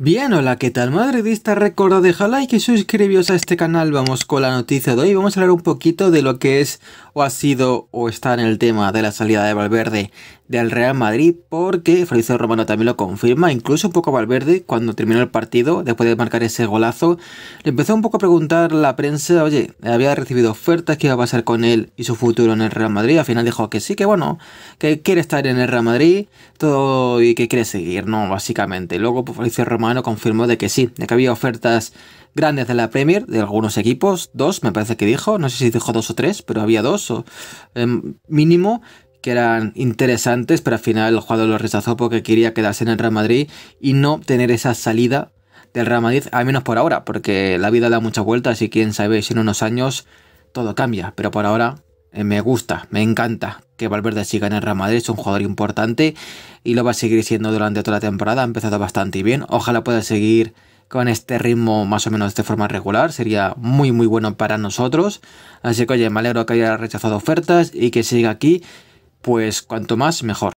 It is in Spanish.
Bien, hola, ¿qué tal? Madridista, recordad dejar like y suscribiros a este canal. Vamos con la noticia de hoy. Vamos a hablar un poquito de lo que es o ha sido o está en el tema de la salida de Valverde del Real Madrid, porque Fabrizio Romano también lo confirma. Incluso un poco Valverde, cuando terminó el partido, después de marcar ese golazo, le empezó un poco a preguntar la prensa, oye, había recibido ofertas, qué iba a pasar con él y su futuro en el Real Madrid. Al final dijo que sí, que bueno, que quiere estar en el Real Madrid, todo y que quiere seguir, ¿no? Básicamente. Luego, pues, Francisco Romano confirmó de que sí, de que había ofertas grandes de la Premier, de algunos equipos, dos me parece que dijo, no sé si dijo dos o tres, pero había dos o em, mínimo que eran interesantes, pero al final el jugador lo rechazó porque quería quedarse en el Real Madrid y no tener esa salida del Real Madrid, al menos por ahora, porque la vida da muchas vueltas y quién sabe si en unos años todo cambia, pero por ahora eh, me gusta, me encanta que Valverde siga en el Real Madrid, es un jugador importante y lo va a seguir siendo durante toda la temporada, ha empezado bastante bien, ojalá pueda seguir con este ritmo más o menos de forma regular, sería muy muy bueno para nosotros, así que oye, me alegro que haya rechazado ofertas y que siga aquí, pues cuanto más mejor.